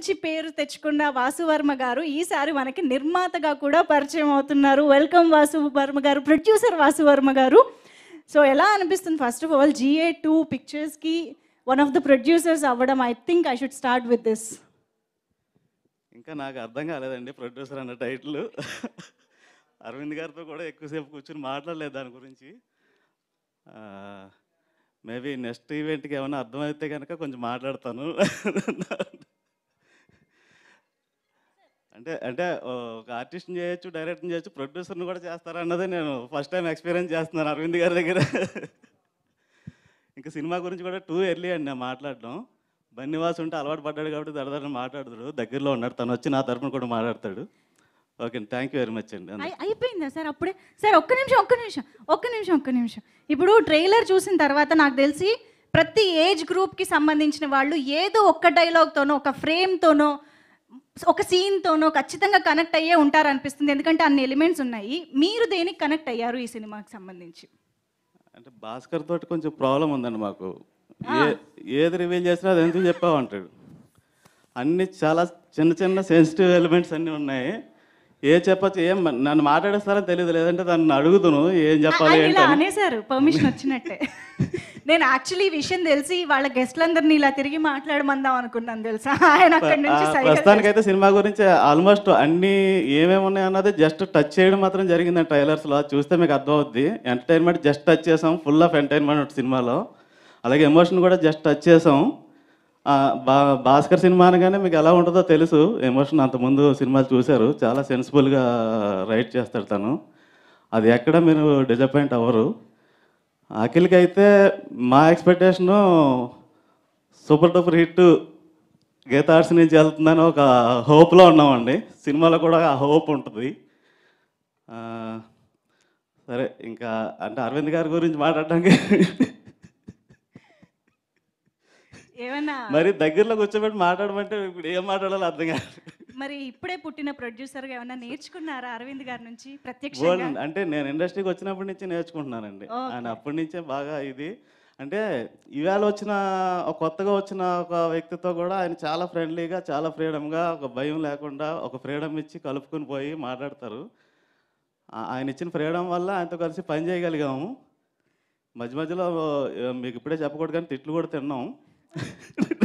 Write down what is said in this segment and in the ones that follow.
మంచి పేరు తెచ్చుకున్న వాసువర్మ గారు ఈసారి మనకి నిర్మాతగా కూడా పరిచయం అవుతున్నారు వెల్కమ్ వాసు వర్మ గారు ప్రొడ్యూసర్ వాసువర్మ గారు సో ఎలా అనిపిస్తుంది first of all GA two పిక్చర్స్కి వన్ ఆఫ్ ద ప్రొడ్యూసర్స్ అవ్వడం I think I should start with this ఇంకా నాకు అర్థం కాలేదండి ప్రొడ్యూసర్ అన్న టైటిల్ అరవింద్ గారితో కూడా ఎక్కువసేపు కూర్చొని మాట్లాడలేదు దాని గురించి మేబీ నెక్స్ట్ ఈవెంట్కి ఏమైనా అర్థమైతే కనుక కొంచెం మాట్లాడతాను అంటే అంటే ఒక ఆర్టిస్ట్ని చేయొచ్చు డైరెక్ట్ని చేయొచ్చు ప్రొడ్యూసర్ని కూడా చేస్తారన్నది నేను ఫస్ట్ టైం ఎక్స్పీరియన్స్ చేస్తున్నాను అరవింద్ గారి దగ్గర ఇంకా సినిమా గురించి కూడా టూ ఎర్లీ అండి నేను మాట్లాడడం బన్నివాస్ ఉంటే అలవాటు పడ్డాడు కాబట్టి దడదని మాట్లాడతాడు దగ్గరలో ఉన్నాడు తను వచ్చి నా తరపున కూడా మాట్లాడతాడు okay thank you very much అండి అయిపోయిందా సార్ అప్పుడే సార్ ఒక్క నిమిషం ఒక్క నిమిషం ఒక్క నిమిషం ఒక్క నిమిషం ఇప్పుడు ట్రైలర్ చూసిన తర్వాత నాకు తెలిసి ప్రతి ఏజ్ గ్రూప్కి సంబంధించిన వాళ్ళు ఏదో ఒక్క డైలాగ్తోనో ఒక ఫ్రేమ్తోనో ఒక సీన్తోనో ఖచ్చితంగా కనెక్ట్ అయ్యే ఉంటారు అనిపిస్తుంది ఎందుకంటే అన్ని ఎలిమెంట్స్ ఉన్నాయి మీరు దేనికి కనెక్ట్ అయ్యారు ఈ సినిమాకి సంబంధించి అంటే భాస్కర్ తోటి కొంచెం ప్రాబ్లం ఉందండి మాకు ఏ ఏది రివీల్ చేసినా అది ఎందుకు చెప్పావు అంటాడు అన్ని చాలా చిన్న చిన్న సెన్సిటివ్ ఎలిమెంట్స్ అన్నీ ఉన్నాయి ఏ చెప్పచ్చు ఏం నన్ను మాట్లాడేస్తారని తెలియదు లేదంటే దాన్ని అడుగుతును ఏం చెప్పాలి అనేసారు పర్మిషన్ వచ్చినట్టే నేను యాక్చువల్లీ ఈ విషయం తెలిసి వాళ్ళ గెస్ట్లందరినీ ఇలా తిరిగి మాట్లాడమందాం అనుకున్నాను తెలుసా ఆయన అక్కడి నుంచి ప్రస్తుతానికైతే సినిమా గురించి ఆల్మోస్ట్ అన్ని ఏమేమి ఉన్నాయి అన్నది జస్ట్ టచ్ చేయడం మాత్రం జరిగింది ట్రైలర్స్ లో చూస్తే మీకు అర్థమవుద్ది ఎంటర్టైన్మెంట్ జస్ట్ టచ్ చేసాం ఫుల్ ఆఫ్ ఎంటర్టైన్మెంట్ సినిమాలో అలాగే ఎమోషన్ కూడా జస్ట్ టచ్ చేసాం బా భాస్కర్ సినిమా అనగానే మీకు ఎలా ఉంటుందో తెలుసు ఎమోషన్ అంతకుముందు సినిమాలు చూశారు చాలా సెన్సిబుల్గా రైట్ చేస్తాడు తను అది ఎక్కడ మీరు డిసప్పాయింట్ అవ్వరు అఖిల్కి అయితే మా expectation super duper hit Geetha Arts నుంచి వెళ్తుందని ఒక హోప్లో ఉన్నామండి సినిమాలో కూడా ఆ హోప్ ఉంటుంది సరే ఇంకా అంటే అరవింద్ గారి గురించి మాట్లాడడానికి ఏమన్నా మరి దగ్గరలో కూర్చోబెట్టి మాట్లాడమంటే ఇప్పుడు ఏం మాట్లాడాలో అర్థం కాదు మరి ఇప్పుడే పుట్టిన ప్రొడ్యూసర్గా ఏమైనా నేర్చుకున్నారా అరవింద్ గారి నుంచి ప్రత్యక్ష అంటే నేను ఇండస్ట్రీకి వచ్చినప్పటి నుంచి నేర్చుకుంటున్నానండి ఆయన అప్పటి నుంచే బాగా ఇది అంటే ఇవాళ వచ్చిన కొత్తగా వచ్చిన ఒక వ్యక్తితో కూడా ఆయన చాలా ఫ్రెండ్లీగా చాలా ఫ్రీడమ్గా ఒక భయం లేకుండా ఒక ఫ్రీడమ్ ఇచ్చి కలుపుకొని పోయి మాట్లాడతారు ఆయన ఇచ్చిన ఫ్రీడమ్ వల్ల ఆయనతో కలిసి పని చేయగలిగాము మధ్య మధ్యలో మీకు ఇప్పుడే చెప్పకూడదు కానీ తిట్లు కూడా తిన్నాం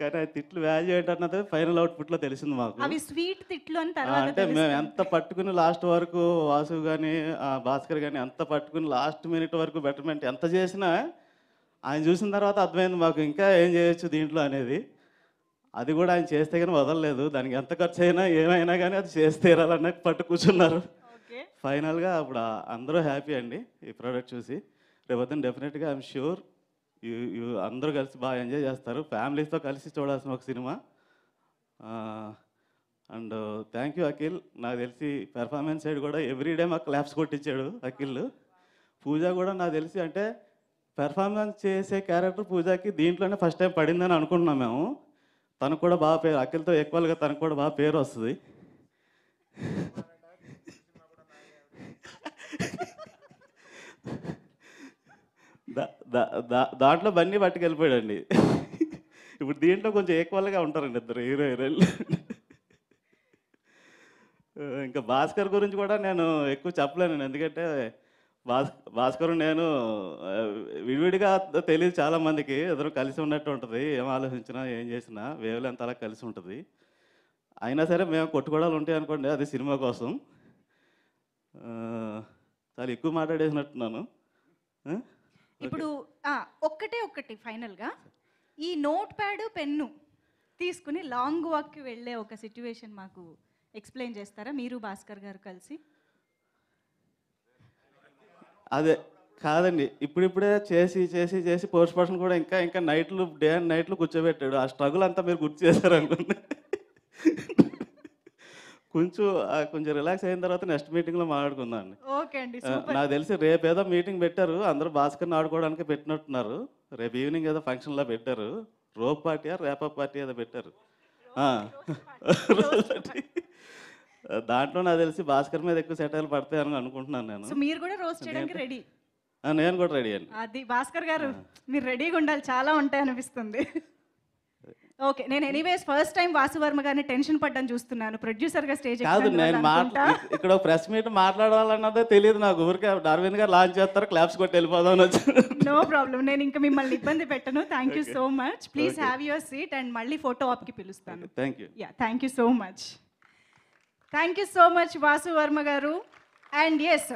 కానీ ఆ తిట్లు వాల్యూ ఏంటన్నది ఫైనల్ అవుట్పుట్ లో తెలిసింది మాకు అవి స్వీట్ తిట్లు అని తర్వాత అంటే మేము ఎంత పట్టుకుని లాస్ట్ వరకు వాసు కానీ భాస్కర్ కానీ ఎంత పట్టుకుని లాస్ట్ మినిట్ వరకు బెటర్మెంట్ ఎంత చేసినా ఆయన చూసిన తర్వాత అర్థమైంది మాకు ఇంకా ఏం చేయొచ్చు దీంట్లో అనేది అది కూడా ఆయన చేస్తే కానీ వదలలేదు దానికి ఎంత ఖర్చు అయినా ఏమైనా కానీ అది చేస్తే తీరాలన్న పట్టు కూర్చున్నారు ఫైనల్గా అప్పుడు అందరూ హ్యాపీ అండి ఈ ప్రోడక్ట్ చూసి రేపు రేపొద్దున డెఫినెట్గా ఐఎమ్ షూర్ అందరూ కలిసి బాగా ఎంజాయ్ చేస్తారు ఫ్యామిలీస్తో కలిసి చూడాల్సిన ఒక సినిమా అండ్ థ్యాంక్ యూ అఖిల్ నాకు తెలిసి పెర్ఫార్మెన్స్ సైడ్ కూడా ఎవ్రీడే మాకు క్లాప్స్ కొట్టించాడు అఖిల్ పూజ కూడా నాకు తెలిసి అంటే పెర్ఫార్మెన్స్ చేసే క్యారెక్టర్ పూజకి దీంట్లోనే ఫస్ట్ టైం పడిందని అనుకుంటున్నాం మేము తనకు కూడా బాగా పేరు అఖిల్తో ఎక్కువగా తనకు కూడా బాగా పేరు వస్తుంది దా దా దాంట్లో బన్నీ పట్టుకెళ్ళిపోయాడండి ఇప్పుడు దీంట్లో కొంచెం ఈక్వల్గా ఉంటారండి ఇద్దరు హీరో హీరోయిన్లు ఇంకా భాస్కర్ గురించి కూడా నేను ఎక్కువ చెప్పలేను ఎందుకంటే భాస్ భాస్కర్ నేను విడివిడిగా తెలియదు చాలామందికి ఇద్దరు కలిసి ఉన్నట్టు ఉంటుంది ఏం ఆలోచించినా ఏం చేసినా వేవులు ఎంత అలా కలిసి ఉంటుంది అయినా సరే మేము కొట్టుకోవడాలు ఉంటాయి అనుకోండి అది సినిమా కోసం చాలా ఎక్కువ మాట్లాడేసినట్టున్నాను ఇప్పుడు ఒక్కటే ఒక్కటి ఫైనల్గా ఈ నోట్ ప్యాడ్ పెన్ను తీసుకుని లాంగ్ వాక్కి వెళ్ళే ఒక సిట్యువేషన్ మాకు ఎక్స్ప్లెయిన్ చేస్తారా మీరు భాస్కర్ గారు కలిసి అదే కాదండి ఇప్పుడిప్పుడే చేసి చేసి చేసి పోస్ట్ పర్సన్ కూడా ఇంకా ఇంకా నైట్లు డే అండ్ నైట్లు కూర్చోబెట్టాడు ఆ స్ట్రగుల్ అంతా మీరు గుర్తు చేశారు అనుకుంటే కొంచెం కొంచెం రిలాక్స్ అయిన తర్వాత నెక్స్ట్ మీటింగ్ లో మాట్లాడుకుందాం అండి ఓకే అండి నాకు తెలిసి రేపు ఏదో మీటింగ్ పెట్టారు అందరూ భాస్కర్ ఆడుకోవడానికి పెట్టినట్టున్నారు రేపు ఈవినింగ్ ఏదో ఫంక్షన్ లో పెట్టారు రోప్ పార్టీ రేపా పార్టీ ఏదో పెట్టారు దాంట్లో నాకు తెలిసి భాస్కర్ మీద ఎక్కువ సెటైల్ పడతాయని అనుకుంటున్నాను నేను మీరు కూడా రోస్ట్ చేయడానికి రెడీ నేను కూడా రెడీ అండి అది భాస్కర్ గారు మీరు రెడీగా ఉండాలి చాలా ఉంటాయి అనిపిస్తుంది ఓకే నేను ఎనీవేస్ ఫస్ట్ టైం వాసువర్మ గారిని టెన్షన్ పడ్డాను చూస్తున్నాను ప్రొడ్యూసర్ గా స్టేజ్ కాదు నేను ఇక్కడ ప్రెస్ మీట్ మాట్లాడాలన్నదే తెలియదు నాకు ఊరికే అరవింద్ గారు లాంచ్ చేస్తారు క్లాప్స్ కొట్టి వెళ్ళిపోదాం నో ప్రాబ్లం నేను ఇంకా మిమ్మల్ని ఇబ్బంది పెట్టను thank you so much please have your seat and మళ్ళీ ఫోటో ఆప్కి పిలుస్తాను thank you yeah thank you so much thank you so much Vasu Varma గారు అండ్ ఎస్